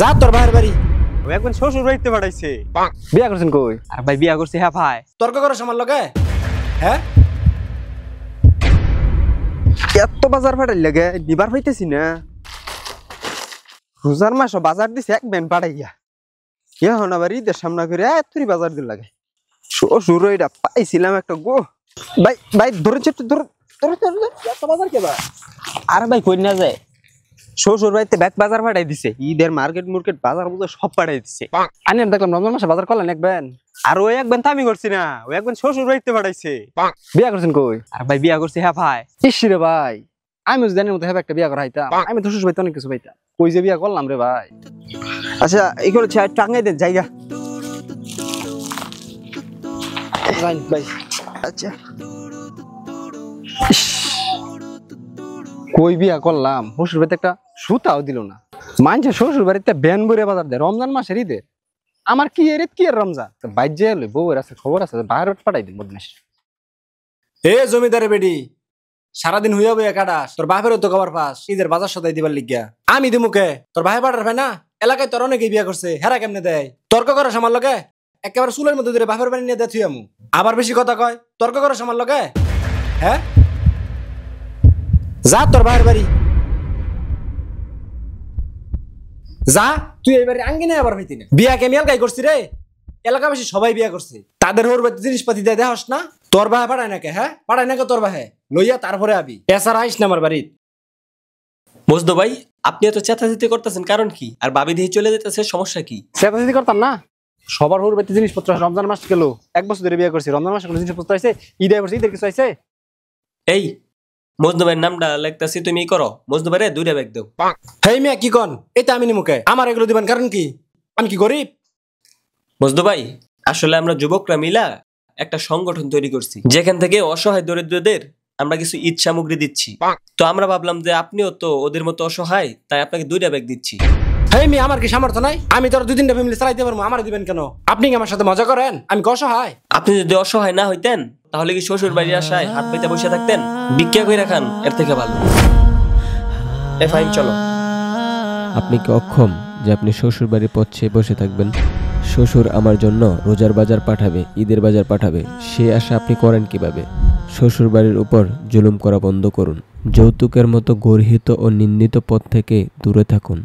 যা তোর ভাইয়ের বাড়ি ও একবার শ্বশুর বাড়িতে বিয়া করছেন কই ভাই বিয়া করছে হ্যাঁ ভাই তর্ক করো আমার লগে হ্যাঁ এত বাজার ফাটাই লাগে নিবার পাইতেছি না রোজার মাস বাজার দিছে এক ব্যান পাঠাইয়া ইয়া হনা বাড়ি ঈদের সামনা করে তুই বাজার দিল লাগে শ্বশুর এটা পাইছিলাম একটা গো ভাই ভাই ধরে চেপটে আর ভাই কই না যায় শ্বশুর বাড়িতে ব্যাগ বাজার পাঠাই দিছে ঈদের মার্কেট মার্কেট বাজার বুঝে সব পাঠাই দিছে আমি দেখলাম রমজান মাসে বাজার করলেন একবেন আর ওই একবেন তো আমি করছি না ওই একবেন শ্বশুর বাড়িতে পাঠাইছে বিয়া করছেন কই আর ভাই বিয়া করছি হ্যাঁ ভাই ইসি রে ভাই আমি জানি মতো হ্যাঁ একটা বিয়া করাইতাম আমি তো শ্বশুর বাড়িতে অনেক কিছু পাইতাম কই যে বিয়া করলাম রে ভাই আচ্ছা এই করে টাঙ্গাই দেন জায়গা ভাই আচ্ছা কই বিয়া করলাম শ্বশুর বাড়িতে একটা সুতাও দিল না মানছে শ্বশুর বাড়িতে ব্যান বুড়ে বাজার দেয় রমজান মাসের ঈদের আমার কি এর কি এর রমজান বাইজে এলো বউয়ের আছে খবর আছে বাইরে পাঠাই দিন বদমাস এ জমিদারে বেডি সারাদিন হইয়া বইয়া কাটাস তোর বাপের তো খবর পাস ঈদের বাজার সদাই দিবার লিগিয়া আমি দিমুকে তোর ভাই পাঠার ভাই না এলাকায় তোর অনেকে বিয়া করছে হেরা কেমনে দেয় তর্ক করো সামার লগে একেবারে চুলের মধ্যে ধরে বাপের বাড়ি নিয়ে দেয় আমু আবার বেশি কথা কয় তর্ক করো সামার লগে হ্যাঁ যা তোর ভাইয়ের বাড়ি যা তুই এবারে আঙ্গিনায় আবার হইতি না বিয়া কে মেলকাই করছি রে এলাকাবাসী সবাই বিয়া করছে তাদের হোর জিনিসপাতি দেয় দেখাস না তোর বাহা পাড়ায় নাকি হ্যাঁ পাড়ায় নাকি তোর বাহে লইয়া তারপরে আবি এসার আইস না আমার বাড়ির মজদু ভাই আপনি এত চেঁচাচেঁচি করতেছেন কারণ কি আর বাবি দিয়ে চলে যেতেছে সমস্যা কি চেঁচাচেঁচি করতাম না সবার হর বাড়িতে জিনিসপত্র রমজান মাস গেল এক বছর ধরে বিয়ে করছি রমজান মাসে কোনো জিনিসপত্র আছে ঈদ আয় ঈদের কিছু আছে এই নামটা লেখতেছি তুমি করো হেই মিয়া কি কন আমি আমার এগুলো দিবেন কারণ কি আমি কি গরিব আসলে আমরা যুবকরা মিলা একটা সংগঠন তৈরি করছি যেখান থেকে অসহায় দরিদ্রদের আমরা কিছু ঈদ সামগ্রী দিচ্ছি তো আমরা ভাবলাম যে আপনিও তো ওদের মতো অসহায় তাই আপনাকে দুইটা ব্যাগ দিচ্ছি হেই মি আমার কি সামর্থ্য নাই আমি তোর দুই তিনটা ফ্যামিলি চালাইতে পারবো আমার দিবেন কেন আপনি কি আমার সাথে মজা করেন আমি অসহায় আপনি যদি অসহায় না হইতেন তাহলে কি শ্বশুর বাড়ি আসায় হাত পাইতে বসে থাকতেন ভিক্ষা করে রাখান এর থেকে ভালো এ ফাইন চলো আপনি কি অক্ষম যে আপনি শ্বশুর বাড়ির পথ চেয়ে বসে থাকবেন শ্বশুর আমার জন্য রোজার বাজার পাঠাবে ঈদের বাজার পাঠাবে সে আশা আপনি করেন কিভাবে শ্বশুর বাড়ির উপর জুলুম করা বন্ধ করুন যৌতুকের মতো গর্হিত ও নিন্দিত পথ থেকে দূরে থাকুন